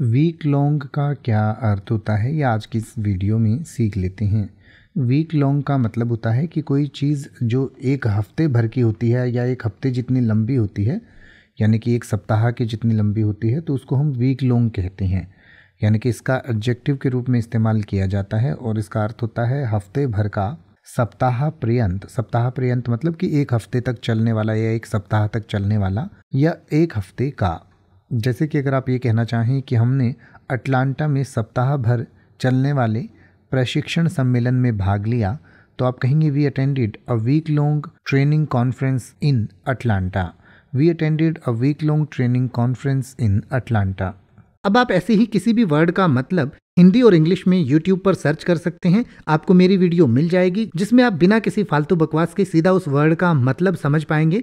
week long का क्या अर्थ होता है ये आज की इस वीडियो में सीख लेते हैं वीक लॉन्ग का मतलब होता है कि कोई चीज़ जो एक हफ्ते भर की होती है या एक हफ्ते जितनी लंबी होती है यानी कि एक सप्ताह की जितनी लंबी होती है तो उसको हम वीक लॉन्ग कहते हैं यानी कि इसका एडजेक्टिव के रूप में इस्तेमाल किया जाता है और इसका अर्थ होता है हफ्ते भर का सप्ताह पर्यंत सप्ताह पर्यंत मतलब कि एक हफ्ते तक चलने वाला या एक सप्ताह तक चलने वाला या एक हफ्ते का जैसे कि अगर आप ये कहना चाहें कि हमने अटलांटा में सप्ताह भर चलने वाले प्रशिक्षण सम्मेलन में भाग लिया तो आप कहेंगे we attended a week long training conference in Atlanta we attended a week long training conference in Atlanta अब आप ऐसे ही किसी भी वर्ड का मतलब हिंदी और इंग्लिश में यूट्यूब पर सर्च कर सकते हैं आपको मेरी वीडियो मिल जाएगी जिसमें आप बिना किसी फालतू बकवास के सीधा उस वर्ड का मतलब समझ पाएंगे